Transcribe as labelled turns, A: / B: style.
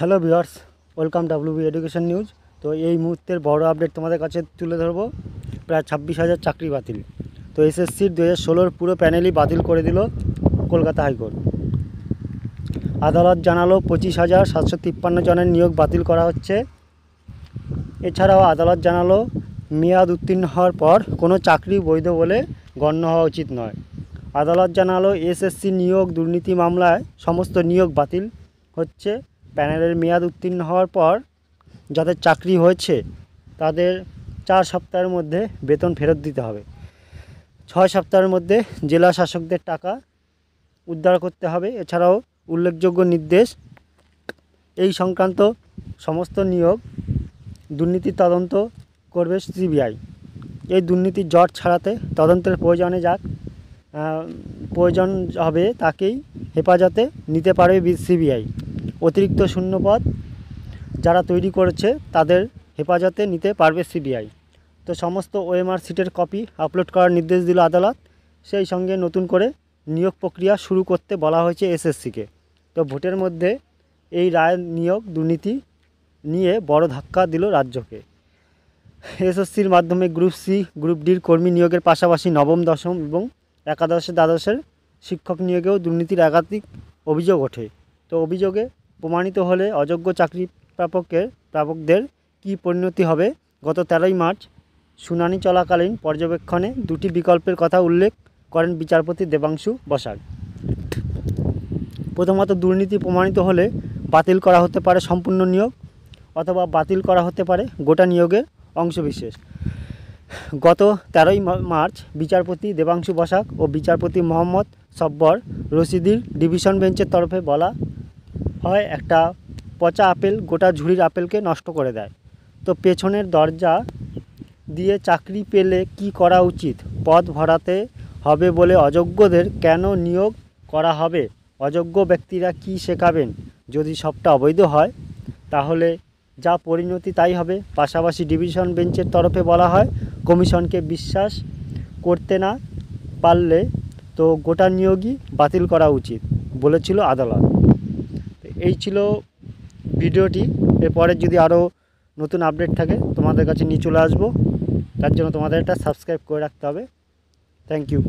A: hello viewers welcome B education news তো এই মুহূর্তের বড় আপডেট তোমাদের কাছে তুলে ধরবো প্রায় ছাব্বিশ হাজার চাকরি বাতিল তো এসএসসির দু হাজার ষোলোর পুরো প্যানেলই বাতিল করে দিল কলকাতা হাইকোর্ট আদালত জানালো পঁচিশ হাজার সাতশো তিপ্পান্ন জনের নিয়োগ বাতিল করা হচ্ছে এছাড়াও আদালত জানালো মেয়াদ উত্তীর্ণ হওয়ার পর কোনো চাকরি বৈধ বলে গণ্য হওয়া উচিত নয় আদালত জানালো এসএসসি নিয়োগ দুর্নীতি মামলায় সমস্ত নিয়োগ বাতিল হচ্ছে প্যানেলের মেয়াদ উত্তীর্ণ হওয়ার পর যাদের চাকরি হয়েছে তাদের চার সপ্তাহের মধ্যে বেতন ফেরত দিতে হবে ছয় সপ্তাহের মধ্যে জেলা শাসকদের টাকা উদ্ধার করতে হবে এছাড়াও উল্লেখযোগ্য নির্দেশ এই সংক্রান্ত সমস্ত নিয়োগ দুর্নীতি তদন্ত করবে সিবিআই এই দুর্নীতির জট ছাড়াতে তদন্তের প্রয়োজনে যাক প্রয়োজন হবে তাকেই হেফাজতে নিতে পারবে সিবিআই অতিরিক্ত শূন্যপদ যারা তৈরি করেছে তাদের হেফাজতে নিতে পারবে সিবিআই তো সমস্ত ওএমআর সিটের কপি আপলোড করার নির্দেশ দিল আদালত সেই সঙ্গে নতুন করে নিয়োগ প্রক্রিয়া শুরু করতে বলা হয়েছে এসএসসিকে তো ভোটের মধ্যে এই রায় নিয়োগ দুর্নীতি নিয়ে বড় ধাক্কা দিল রাজ্যকে এসএসসির মাধ্যমে গ্রুপ সি গ্রুপ ডির কর্মী নিয়োগের পাশাপাশি নবম দশম এবং একাদশে দ্বাদশের শিক্ষক নিয়োগেও দুর্নীতির একাধিক অভিযোগ ওঠে তো অভিযোগে প্রমাণিত হলে অযোগ্য চাকরি প্রাপকের প্রাপকদের কি পরিণতি হবে গত তেরোই মার্চ শুনানি চলাকালীন পর্যবেক্ষণে দুটি বিকল্পের কথা উল্লেখ করেন বিচারপতি দেবাংশু বসাক প্রথমত দুর্নীতি প্রমাণিত হলে বাতিল করা হতে পারে সম্পূর্ণ নিয়োগ অথবা বাতিল করা হতে পারে গোটা নিয়োগের অংশবিশেষ গত তেরোই মার্চ বিচারপতি দেবাংশু বসাক ও বিচারপতি মোহাম্মদ সব্বর রশিদির ডিভিশন বেঞ্চের তরফে বলা হয় একটা পচা আপেল গোটা ঝুড়ির আপেলকে নষ্ট করে দেয় তো পেছনের দরজা দিয়ে চাকরি পেলে কি করা উচিত পদ ভরাতে হবে বলে অযোগ্যদের কেন নিয়োগ করা হবে অযোগ্য ব্যক্তিরা কি শেখাবেন যদি সবটা অবৈধ হয় তাহলে যা পরিণতি তাই হবে পাশাপাশি ডিভিশন বেঞ্চের তরফে বলা হয় কমিশনকে বিশ্বাস করতে না পারলে তো গোটা নিয়োগই বাতিল করা উচিত বলেছিল আদালত এই ছিল ভিডিওটি এরপরে যদি আরও নতুন আপডেট থাকে তোমাদের কাছে নিয়ে চলে আসবো তার জন্য তোমাদের একটা সাবস্ক্রাইব করে রাখতে হবে থ্যাংক ইউ